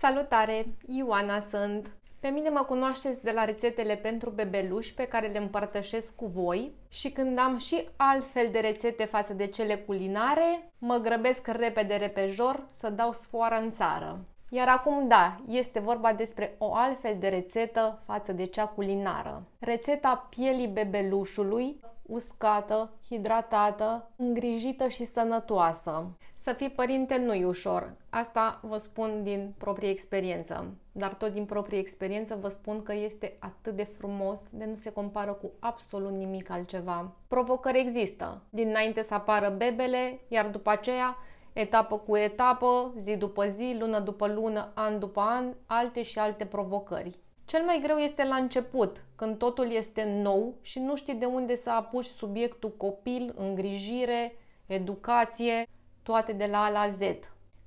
Salutare! Ioana sunt! Pe mine mă cunoașteți de la rețetele pentru bebeluși pe care le împărtășesc cu voi și când am și altfel de rețete față de cele culinare, mă grăbesc repede repejor să dau sfoară în țară. Iar acum da, este vorba despre o altfel de rețetă față de cea culinară. Rețeta pielii bebelușului uscată, hidratată, îngrijită și sănătoasă. Să fii părinte nu e ușor. Asta vă spun din proprie experiență. Dar tot din proprie experiență vă spun că este atât de frumos de nu se compară cu absolut nimic altceva. Provocări există. Dinainte să apară bebele, iar după aceea etapă cu etapă, zi după zi, lună după lună, an după an, alte și alte provocări. Cel mai greu este la început, când totul este nou și nu știi de unde să apuci subiectul copil, îngrijire, educație, toate de la A la Z.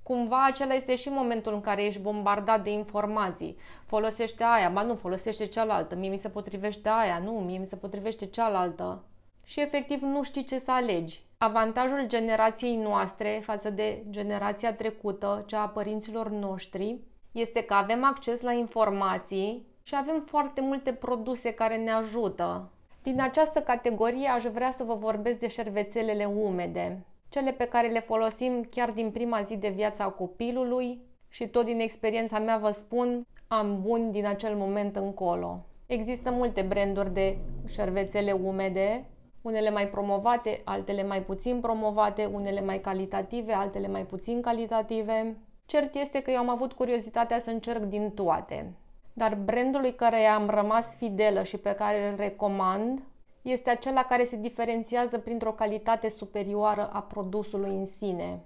Cumva acela este și momentul în care ești bombardat de informații. Folosește aia, ba nu, folosește cealaltă, mie mi se potrivește aia, nu, mie mi se potrivește cealaltă. Și efectiv nu știi ce să alegi. Avantajul generației noastre față de generația trecută, cea a părinților noștri, este că avem acces la informații și avem foarte multe produse care ne ajută. Din această categorie aș vrea să vă vorbesc de șervețelele umede, cele pe care le folosim chiar din prima zi de viața copilului și tot din experiența mea vă spun, am bun din acel moment încolo. Există multe branduri de șervețele umede, unele mai promovate, altele mai puțin promovate, unele mai calitative, altele mai puțin calitative. Cert este că eu am avut curiozitatea să încerc din toate dar brandului care am rămas fidelă și pe care îl recomand este acela care se diferențiază printr-o calitate superioară a produsului în sine.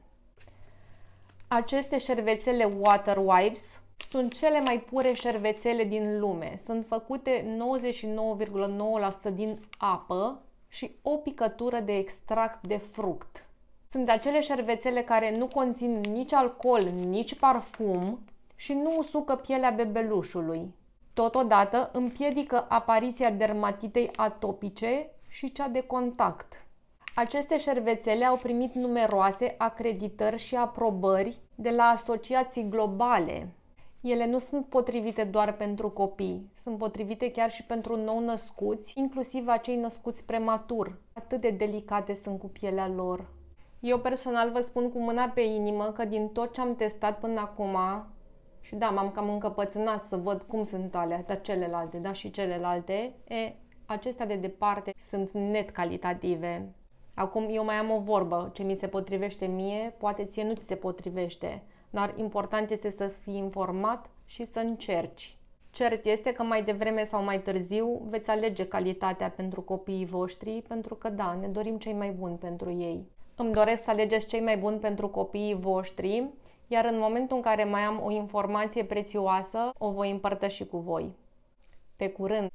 Aceste șervețele Water Wipes sunt cele mai pure șervețele din lume. Sunt făcute 99,9% din apă și o picătură de extract de fruct. Sunt acele șervețele care nu conțin nici alcool, nici parfum și nu usucă pielea bebelușului. Totodată împiedică apariția dermatitei atopice și cea de contact. Aceste șervețele au primit numeroase acreditări și aprobări de la asociații globale. Ele nu sunt potrivite doar pentru copii, sunt potrivite chiar și pentru nou-născuți, inclusiv acei născuți prematur. Atât de delicate sunt cu pielea lor. Eu personal vă spun cu mâna pe inimă că din tot ce am testat până acum, și da, m-am cam încăpățânat să văd cum sunt alea, dar celelalte, da, și celelalte. E, acestea de departe sunt net calitative. Acum, eu mai am o vorbă, ce mi se potrivește mie, poate ție nu ți se potrivește, dar important este să fii informat și să încerci. Cert este că mai devreme sau mai târziu veți alege calitatea pentru copiii voștri, pentru că da, ne dorim cei mai buni pentru ei. Îmi doresc să alegeți cei mai buni pentru copiii voștri iar în momentul în care mai am o informație prețioasă, o voi împărtăși cu voi. Pe curând!